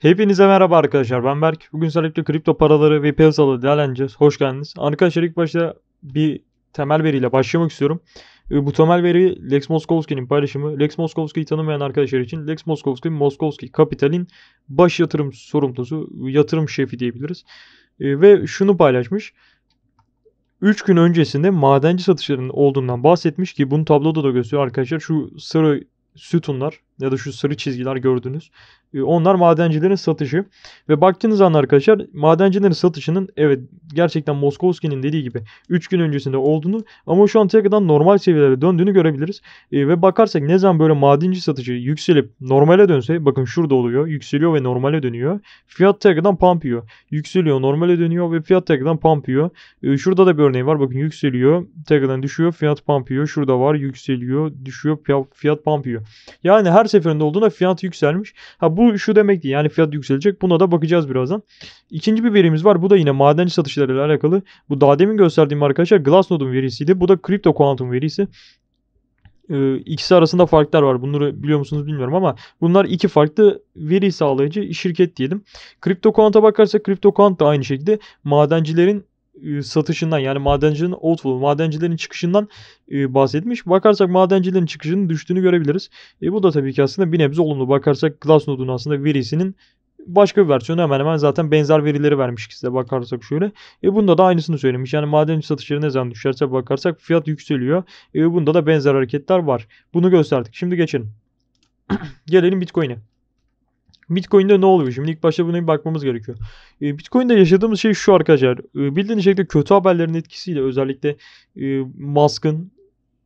Hepinize merhaba arkadaşlar ben Berk. Bugün sizlerle kripto paraları ve piyasaları değerlendireceğiz. Hoş geldiniz. Arkadaşlar ilk başta bir temel veriyle başlamak istiyorum. Ee, bu temel veri Lex Moskovski'nin paylaşımı. Lex Moskovski'yi tanımayan arkadaşlar için Lex Moskovski, Moskovski Kapital'in baş yatırım sorumlusu, yatırım şefi diyebiliriz. Ee, ve şunu paylaşmış. 3 gün öncesinde madenci satışlarının olduğundan bahsetmiş ki bunu tabloda da gösteriyor arkadaşlar. Şu sarı sütunlar ya da şu sarı çizgiler gördünüz. Ee, onlar madencilerin satışı. Ve baktığınız an arkadaşlar madencilerin satışının evet gerçekten Moskovski'nin dediği gibi 3 gün öncesinde olduğunu ama şu an tekrardan normal seviyelere döndüğünü görebiliriz. E, ve bakarsak ne zaman böyle madenci satışı yükselip normale dönse bakın şurada oluyor yükseliyor ve normale dönüyor. Fiyat tekrardan pump yiyor. Yükseliyor normale dönüyor ve fiyat tekrardan pump yiyor. E, şurada da bir örneği var bakın yükseliyor tekrardan düşüyor fiyat pump Şurada var yükseliyor düşüyor fiyat pump Yani her seferinde olduğuna fiyat yükselmiş. Ha bu şu demek değil yani fiyat yükselecek. Buna da bakacağız birazdan. İkinci bir verimiz var. Bu da yine madenci satışlarıyla alakalı. Bu daha demin gösterdiğim arkadaşlar Glassnode'un verisiydi. Bu da Crypto Quantum verisi ee, ikisi arasında farklar var. Bunları biliyor musunuz bilmiyorum ama bunlar iki farklı veri sağlayıcı şirket diyelim. CryptoQuant'a bakarsak CryptoQuant da aynı şekilde madencilerin e, satışından yani madencinin outflow, madencilerin çıkışından e, bahsetmiş. Bakarsak madencilerin çıkışının düştüğünü görebiliriz. E, bu da tabii ki aslında bir nebze olumlu. Bakarsak Glassnode'un aslında verisinin başka bir versiyonu hemen hemen zaten benzer verileri vermiş ki size bakarsak şöyle. E bunda da aynısını söylemiş. Yani madenci satışları ne zaman düşerse bakarsak fiyat yükseliyor. E bunda da benzer hareketler var. Bunu gösterdik. Şimdi geçelim. Gelelim Bitcoin'e. Bitcoin'de ne oluyor? Şimdi ilk başta buna bir bakmamız gerekiyor. Ee, Bitcoin'de yaşadığımız şey şu arkadaşlar. Ee, bildiğiniz şekilde kötü haberlerin etkisiyle özellikle e, Musk'ın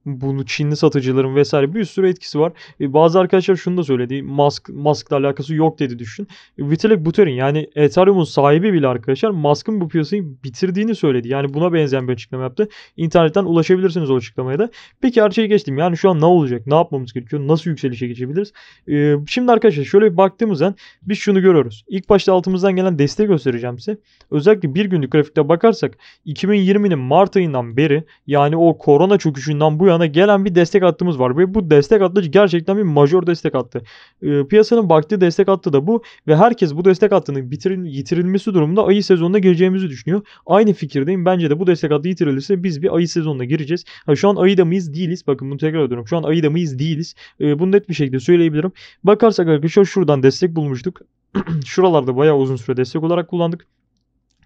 bunu Çinli satıcıların vesaire bir sürü etkisi var. E, bazı arkadaşlar şunu da söyledi. "Mask maskla alakası yok dedi düşün. E, Vitalik Buterin yani Ethereum'un sahibi bile arkadaşlar Musk'ın bu piyasayı bitirdiğini söyledi. Yani buna benzeyen bir açıklama yaptı. İnternetten ulaşabilirsiniz o açıklamaya da. Peki her şeyi geçtim. Yani şu an ne olacak? Ne yapmamız gerekiyor? Nasıl yükselişe geçebiliriz? E, şimdi arkadaşlar şöyle bir baktığımızda biz şunu görüyoruz. İlk başta altımızdan gelen desteği göstereceğim size. Özellikle bir günlük grafikte bakarsak 2020'nin Mart ayından beri yani o korona çöküşünden bu yana ana gelen bir destek hattımız var ve bu destek hattı gerçekten bir majör destek hattı. E, piyasanın baktığı destek hattı da bu ve herkes bu destek hattının bitirin, yitirilmesi durumunda ayı sezonuna gireceğimizi düşünüyor. Aynı fikirdeyim. Bence de bu destek hattı yitirilirse biz bir ayı sezonuna gireceğiz. Ha, şu an ayıda mıyız? Değiliz. Bakın bunu tekrar ediyorum. Şu an ayıda mıyız? Değiliz. E, bunu net bir şekilde söyleyebilirim. Bakarsak arkadaşlar şuradan destek bulmuştuk. Şuralarda bayağı uzun süre destek olarak kullandık.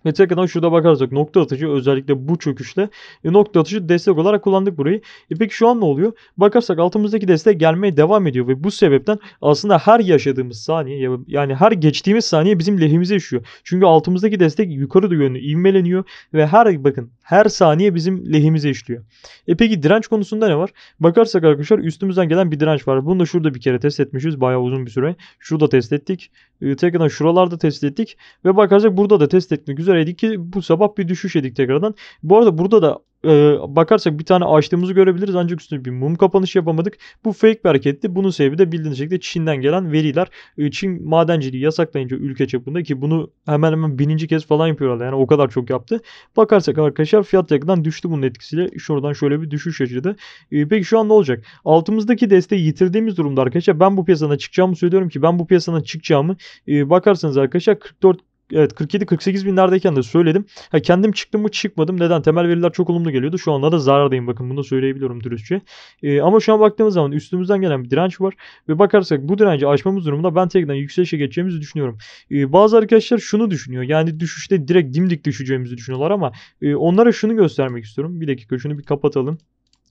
Ve tekrardan şurada bakarsak nokta atıcı özellikle bu çöküşte e, nokta atıcı destek olarak kullandık burayı. E peki şu an ne oluyor? Bakarsak altımızdaki destek gelmeye devam ediyor ve bu sebepten aslında her yaşadığımız saniye yani her geçtiğimiz saniye bizim lehimize işiyor. Çünkü altımızdaki destek yukarı yönlü ivmeleniyor ve her bakın her saniye bizim lehimize işliyor. E peki direnç konusunda ne var? Bakarsak arkadaşlar üstümüzden gelen bir direnç var. Bunu da şurada bir kere test etmişiz. Bayağı uzun bir süre. Şurada test ettik. E, tekrardan şuralarda test ettik. Ve bakarsak burada da test etmek üzere üzereydik ki bu sabah bir düşüş yedik tekrardan. Bu arada burada da e, bakarsak bir tane açtığımızı görebiliriz ancak üstüne bir mum kapanış yapamadık. Bu fake bir hareketti. Bunun sebebi de bildiğiniz şekilde Çin'den gelen veriler. E, Çin madenciliği yasaklayınca ülke çapında ki bunu hemen hemen bininci kez falan yapıyorlar. Yani o kadar çok yaptı. Bakarsak arkadaşlar fiyat yakından düştü bunun etkisiyle. Şuradan şöyle bir düşüş yaşadı. E, peki şu an ne olacak? Altımızdaki desteği yitirdiğimiz durumda arkadaşlar ben bu piyasadan çıkacağımı söylüyorum ki ben bu piyasadan çıkacağımı e, bakarsanız arkadaşlar 44 evet 47-48 binlerdeyken de söyledim. Ha, kendim çıktım mı çıkmadım. Neden? Temel veriler çok olumlu geliyordu. Şu anda da zarardayım bakın bunu da söyleyebiliyorum dürüstçe. E, ama şu an baktığımız zaman üstümüzden gelen bir direnç var. Ve bakarsak bu direnci aşmamız durumunda ben tekrar yükselişe geçeceğimizi düşünüyorum. E, bazı arkadaşlar şunu düşünüyor. Yani düşüşte direkt dimdik düşeceğimizi düşünüyorlar ama e, onlara şunu göstermek istiyorum. Bir dakika şunu bir kapatalım.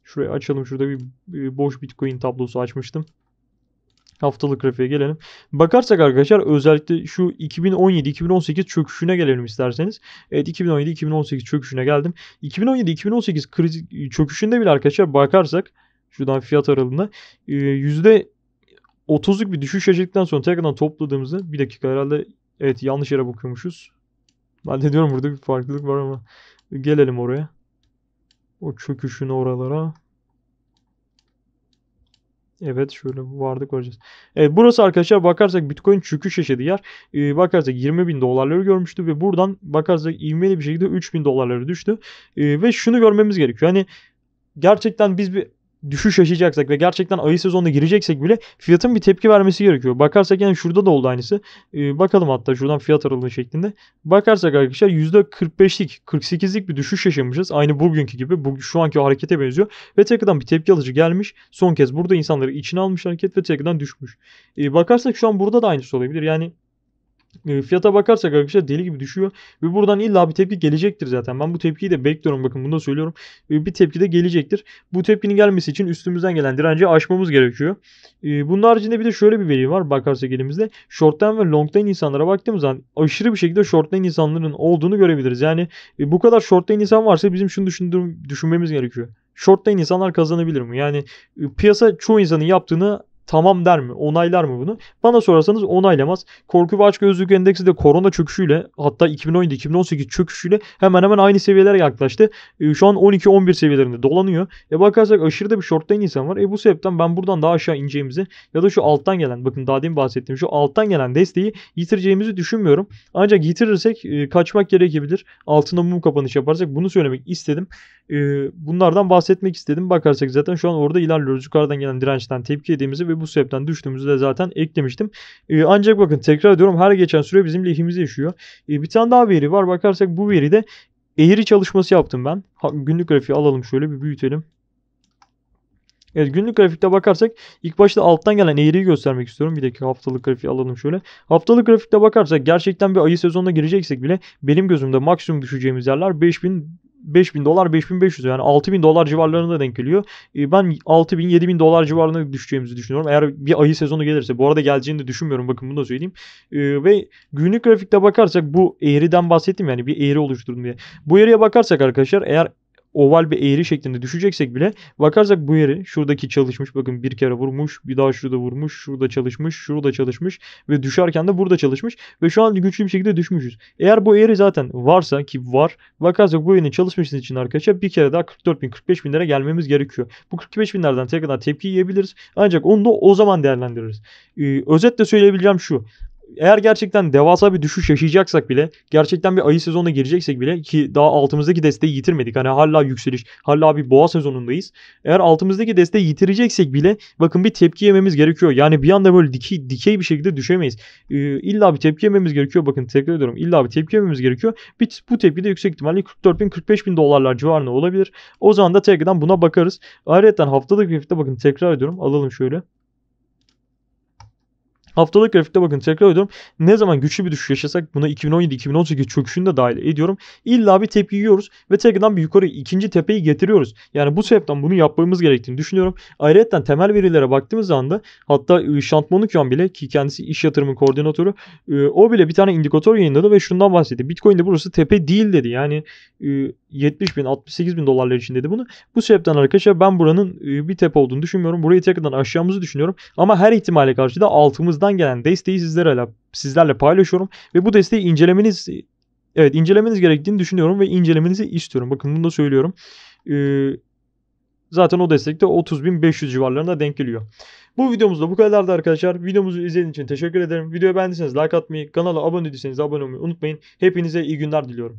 Şurayı açalım. Şurada bir e, boş bitcoin tablosu açmıştım haftalık grafiğe gelelim. Bakarsak arkadaşlar özellikle şu 2017-2018 çöküşüne gelelim isterseniz. Evet 2017-2018 çöküşüne geldim. 2017-2018 kriz çöküşünde bile arkadaşlar bakarsak şuradan fiyat aralığına %30'luk e, bir düşüş yaşadıktan sonra tekrardan topladığımızda bir dakika herhalde evet yanlış yere bakıyormuşuz. Ben de diyorum burada bir farklılık var ama gelelim oraya. O çöküşün oralara. Evet şöyle vardık göreceğiz. Evet burası arkadaşlar bakarsak Bitcoin çöküş yaşadığı yer. Ee, bakarsak 20 bin dolarları görmüştü ve buradan bakarsak ivmeli bir şekilde 3 bin dolarları düştü. Ee, ve şunu görmemiz gerekiyor. Hani gerçekten biz bir düşüş yaşayacaksak ve gerçekten ayı sezonuna gireceksek bile fiyatın bir tepki vermesi gerekiyor. Bakarsak yani şurada da oldu aynısı. Ee, bakalım hatta şuradan fiyat aralığı şeklinde. Bakarsak arkadaşlar %45'lik 48'lik bir düşüş yaşamışız. Aynı bugünkü gibi bu, şu anki harekete benziyor. Ve tekrardan bir tepki alıcı gelmiş. Son kez burada insanları içine almış hareket ve tekrardan düşmüş. Ee, bakarsak şu an burada da aynısı olabilir. Yani e, fiyata bakarsak arkadaşlar deli gibi düşüyor. Ve buradan illa bir tepki gelecektir zaten. Ben bu tepkiyi de bekliyorum. Bakın bunu da söylüyorum. E, bir tepki de gelecektir. Bu tepkinin gelmesi için üstümüzden gelen direnci aşmamız gerekiyor. E, bunun haricinde bir de şöyle bir veri var bakarsak elimizde. Short'tan ve long'tan insanlara baktığımız zaman aşırı bir şekilde short'tan insanların olduğunu görebiliriz. Yani bu kadar short'tan insan varsa bizim şunu düşündüğüm, düşünmemiz gerekiyor. Short'tan insanlar kazanabilir mi? Yani piyasa çoğu insanın yaptığını tamam der mi? Onaylar mı bunu? Bana sorarsanız onaylamaz. Korku ve aç açgözlülük endeksi de korona çöküşüyle hatta 2017-2018 çöküşüyle hemen hemen aynı seviyelere yaklaştı. E, şu an 12-11 seviyelerinde dolanıyor. E bakarsak aşırı da bir shortlayan insan var. E bu sebepten ben buradan daha aşağı ineceğimizi ya da şu alttan gelen bakın daha demin bahsettiğim şu alttan gelen desteği yitireceğimizi düşünmüyorum. Ancak yitirirsek e, kaçmak gerekebilir. Altında mum kapanış yaparsak bunu söylemek istedim. E, bunlardan bahsetmek istedim. Bakarsak zaten şu an orada ilerliyoruz. Yukarıdan gelen dirençten tepki yediğimizi ve bu sebepten düştüğümüzde zaten eklemiştim. E, ancak bakın tekrar ediyorum her geçen süre bizim lehimize yaşıyor. E, ee, bir tane daha veri var. Bakarsak bu veride eğri çalışması yaptım ben. Ha, günlük grafiği alalım şöyle bir büyütelim. Evet günlük grafikte bakarsak ilk başta alttan gelen eğriyi göstermek istiyorum. Bir dakika haftalık grafiği alalım şöyle. Haftalık grafikte bakarsak gerçekten bir ayı sezonuna gireceksek bile benim gözümde maksimum düşeceğimiz yerler 5000 5000 dolar 5500 yani 6000 dolar civarlarında denk geliyor. E, ben 6000 7000 dolar civarına düşeceğimizi düşünüyorum. Eğer bir ayı sezonu gelirse bu arada geleceğini de düşünmüyorum bakın bunu da söyleyeyim. Ee, ve günlük grafikte bakarsak bu eğriden bahsettim yani bir eğri oluşturdum diye. Bu eğriye bakarsak arkadaşlar eğer oval bir eğri şeklinde düşeceksek bile bakarsak bu yeri şuradaki çalışmış bakın bir kere vurmuş bir daha şurada vurmuş şurada çalışmış şurada çalışmış ve düşerken de burada çalışmış ve şu an güçlü bir şekilde düşmüşüz. Eğer bu eğri zaten varsa ki var bakarsak bu yeni çalışmışsınız için arkadaşlar bir kere daha 44 bin 45 bin gelmemiz gerekiyor. Bu 45 binlerden tekrar tepki yiyebiliriz ancak onu da o zaman değerlendiririz. Ee, özetle söyleyebileceğim şu eğer gerçekten devasa bir düşüş yaşayacaksak bile gerçekten bir ayı sezonuna gireceksek bile ki daha altımızdaki desteği yitirmedik. Hani hala yükseliş, hala bir boğa sezonundayız. Eğer altımızdaki desteği yitireceksek bile bakın bir tepki yememiz gerekiyor. Yani bir anda böyle dikey, dikey bir şekilde düşemeyiz. Ee, illa bir tepki yememiz gerekiyor. Bakın tekrar ediyorum. illa bir tepki yememiz gerekiyor. Bir, bu tepki de yüksek ihtimalle 44 bin 45 bin dolarlar civarında olabilir. O zaman da tekrardan buna bakarız. Ayrıca haftalık grafikte bakın tekrar ediyorum. Alalım şöyle. Haftalık grafikte bakın tekrar ediyorum. Ne zaman güçlü bir düşüş yaşasak buna 2017-2018 çöküşünü de dahil ediyorum. İlla bir tepki yiyoruz ve tekrardan bir yukarı ikinci tepeyi getiriyoruz. Yani bu sebepten bunu yapmamız gerektiğini düşünüyorum. Ayrıca temel verilere baktığımız anda hatta şantmanı e, Şantmanukyan bile ki kendisi iş yatırımı koordinatörü e, o bile bir tane indikatör yayınladı ve şundan bahsetti. Bitcoin'de burası tepe değil dedi. Yani e, 70 bin 68 bin dolarlar için dedi bunu. Bu sebepten arkadaşlar ben buranın e, bir tep olduğunu düşünmüyorum. Burayı tekrardan aşacağımızı düşünüyorum. Ama her ihtimale karşı da altımızdan gelen desteği sizlerle, sizlerle paylaşıyorum. Ve bu desteği incelemeniz evet incelemeniz gerektiğini düşünüyorum ve incelemenizi istiyorum. Bakın bunu da söylüyorum. Ee, zaten o destek de 30.500 civarlarına denk geliyor. Bu videomuzda bu kadardı arkadaşlar. Videomuzu izlediğiniz için teşekkür ederim. Videoyu beğendiyseniz like atmayı, kanala abone değilseniz abone olmayı unutmayın. Hepinize iyi günler diliyorum.